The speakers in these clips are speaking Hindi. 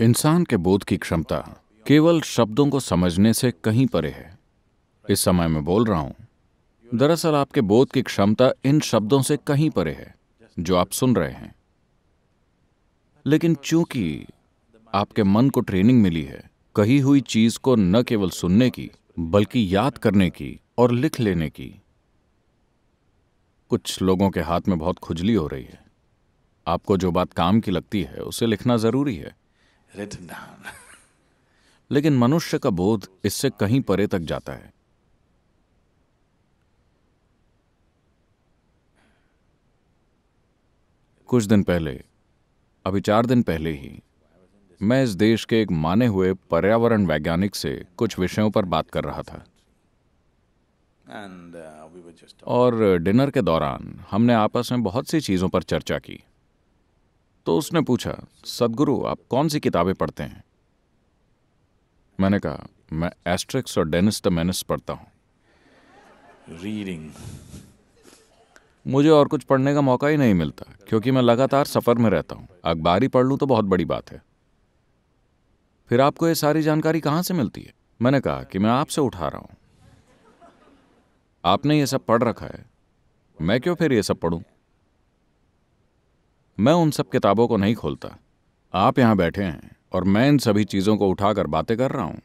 इंसान के बोध की क्षमता केवल शब्दों को समझने से कहीं परे है इस समय मैं बोल रहा हूं दरअसल आपके बोध की क्षमता इन शब्दों से कहीं परे है जो आप सुन रहे हैं लेकिन चूंकि आपके मन को ट्रेनिंग मिली है कही हुई चीज को न केवल सुनने की बल्कि याद करने की और लिख लेने की कुछ लोगों के हाथ में बहुत खुजली हो रही है आपको जो बात काम की लगती है उसे लिखना जरूरी है लेकिन मनुष्य का बोध इससे कहीं परे तक जाता है कुछ दिन पहले अभी चार दिन पहले ही मैं इस देश के एक माने हुए पर्यावरण वैज्ञानिक से कुछ विषयों पर बात कर रहा था uh, और डिनर के दौरान हमने आपस में बहुत सी चीज़ों पर चर्चा की तो उसने पूछा सदगुरु आप कौन सी किताबें पढ़ते हैं मैंने कहा मैं एस्ट्रिक्स और डेनिस द मेनिस पढ़ता हूं रीडिंग मुझे और कुछ पढ़ने का मौका ही नहीं मिलता क्योंकि मैं लगातार सफ़र में रहता हूं अखबार ही पढ़ लू तो बहुत बड़ी बात है फिर आपको ये सारी जानकारी कहां से मिलती है मैंने कहा कि मैं आपसे उठा रहा हूं आपने ये सब पढ़ रखा है मैं क्यों फिर ये सब पढ़ू मैं उन सब किताबों को नहीं खोलता आप यहां बैठे हैं और मैं इन सभी चीज़ों को उठाकर बातें कर रहा हूं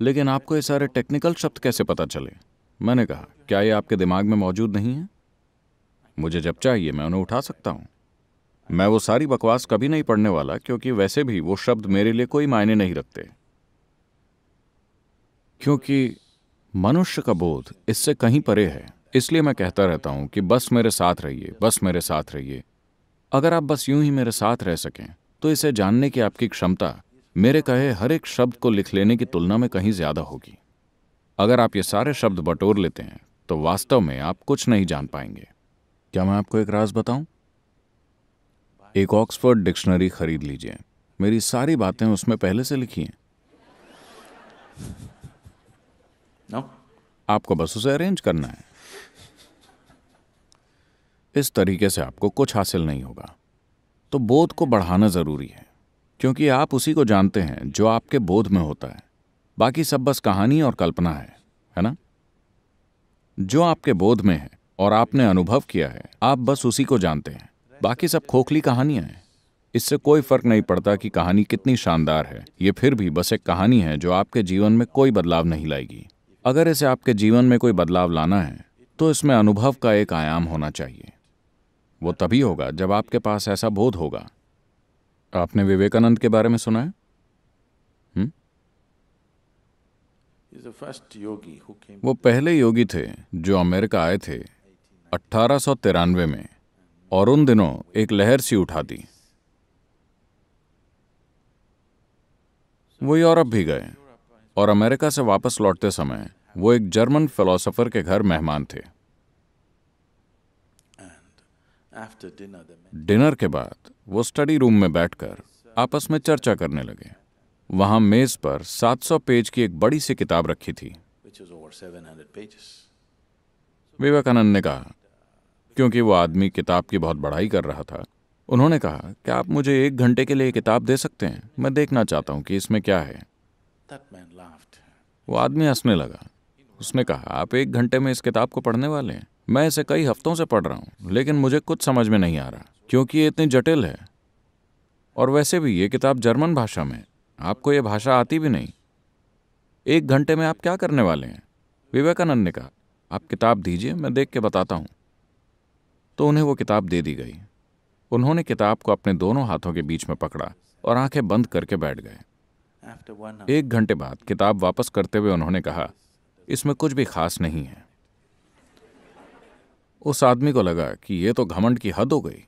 लेकिन आपको ये सारे टेक्निकल शब्द कैसे पता चले मैंने कहा क्या ये आपके दिमाग में मौजूद नहीं है मुझे जब चाहिए मैं उन्हें उठा सकता हूं मैं वो सारी बकवास कभी नहीं पढ़ने वाला क्योंकि वैसे भी वो शब्द मेरे लिए कोई मायने नहीं रखते क्योंकि मनुष्य का बोध इससे कहीं परे है इसलिए मैं कहता रहता हूं कि बस मेरे साथ रहिए बस मेरे साथ रहिए अगर आप बस यूं ही मेरे साथ रह सकें तो इसे जानने की आपकी क्षमता मेरे कहे हर एक शब्द को लिख लेने की तुलना में कहीं ज़्यादा होगी अगर आप ये सारे शब्द बटोर लेते हैं तो वास्तव में आप कुछ नहीं जान पाएंगे क्या मैं आपको एक राज बताऊं? एक ऑक्सफोर्ड डिक्शनरी खरीद लीजिए मेरी सारी बातें उसमें पहले से लिखी हैं no? आपको बस उसे अरेंज करना है इस तरीके से आपको कुछ हासिल नहीं होगा तो बोध को बढ़ाना ज़रूरी है क्योंकि आप उसी को जानते हैं जो आपके बोध में होता है बाकी सब बस कहानी और कल्पना है है ना जो आपके बोध में है और आपने अनुभव किया है आप बस उसी को जानते हैं बाकी सब खोखली कहानियां हैं इससे कोई फर्क नहीं पड़ता कि कहानी कितनी शानदार है ये फिर भी बस एक कहानी है जो आपके जीवन में कोई बदलाव नहीं लाएगी अगर इसे आपके जीवन में कोई बदलाव लाना है तो इसमें अनुभव का एक आयाम होना चाहिए वो तभी होगा जब आपके पास ऐसा बोध होगा आपने विवेकानंद के बारे में सुना है हम्म? वो पहले योगी थे जो अमेरिका आए थे अट्ठारह में और उन दिनों एक लहर सी उठा दी वो यूरोप भी गए और अमेरिका से वापस लौटते समय वो एक जर्मन फिलोसोफर के घर मेहमान थे डिनर के बाद वो स्टडी रूम में बैठकर आपस में चर्चा करने लगे वहां मेज पर 700 पेज की एक बड़ी सी किताब रखी थी विवेकानंद ने कहा क्योंकि वो आदमी किताब की बहुत बढ़ाई कर रहा था उन्होंने कहा क्या आप मुझे एक घंटे के लिए किताब दे सकते हैं मैं देखना चाहता हूं कि इसमें क्या है वो आदमी हंसने लगा उसने कहा आप एक घंटे में इस किताब को पढ़ने वाले हैं मैं इसे कई हफ्तों से पढ़ रहा हूँ लेकिन मुझे कुछ समझ में नहीं आ रहा क्योंकि ये इतनी जटिल है और वैसे भी ये किताब जर्मन भाषा में आपको ये भाषा आती भी नहीं एक घंटे में आप क्या करने वाले हैं विवेकानंद ने कहा आप किताब दीजिए मैं देख के बताता हूँ तो उन्हें वो किताब दे दी गई उन्होंने किताब को अपने दोनों हाथों के बीच में पकड़ा और आंखें बंद करके बैठ गए एक घंटे बाद किताब वापस करते हुए उन्होंने कहा इसमें कुछ भी खास नहीं है उस आदमी को लगा कि ये तो घमंड की हद हो गई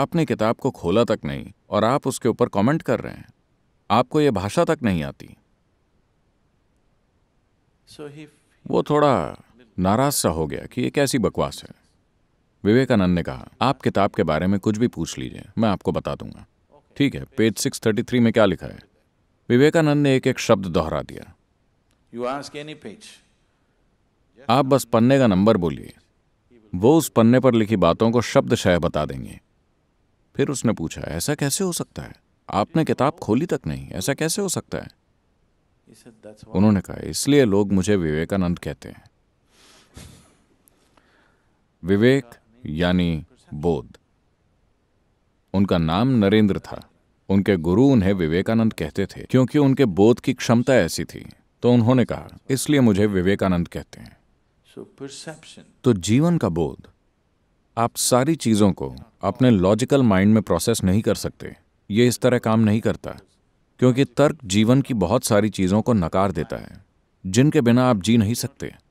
आपने किताब को खोला तक नहीं और आप उसके ऊपर कमेंट कर रहे हैं आपको यह भाषा तक नहीं आती वो थोड़ा नाराज सा हो गया कि यह कैसी बकवास है विवेकानंद ने कहा आप किताब के बारे में कुछ भी पूछ लीजिए मैं आपको बता दूंगा ठीक है पेज 633 में क्या लिखा है विवेकानंद ने एक एक शब्द दोहरा दिया आप बस पन्ने का नंबर बोलिए वो उस पन्ने पर लिखी बातों को शय बता देंगे फिर उसने पूछा ऐसा कैसे हो सकता है आपने किताब खोली तक नहीं ऐसा कैसे हो सकता है उन्होंने कहा इसलिए लोग मुझे विवेकानंद कहते हैं विवेक यानी बोध उनका नाम नरेंद्र था उनके गुरु उन्हें विवेकानंद कहते थे क्योंकि उनके बोध की क्षमता ऐसी थी तो उन्होंने कहा इसलिए मुझे विवेकानंद कहते हैं तो जीवन का बोध आप सारी चीजों को अपने लॉजिकल माइंड में प्रोसेस नहीं कर सकते ये इस तरह काम नहीं करता क्योंकि तर्क जीवन की बहुत सारी चीजों को नकार देता है जिनके बिना आप जी नहीं सकते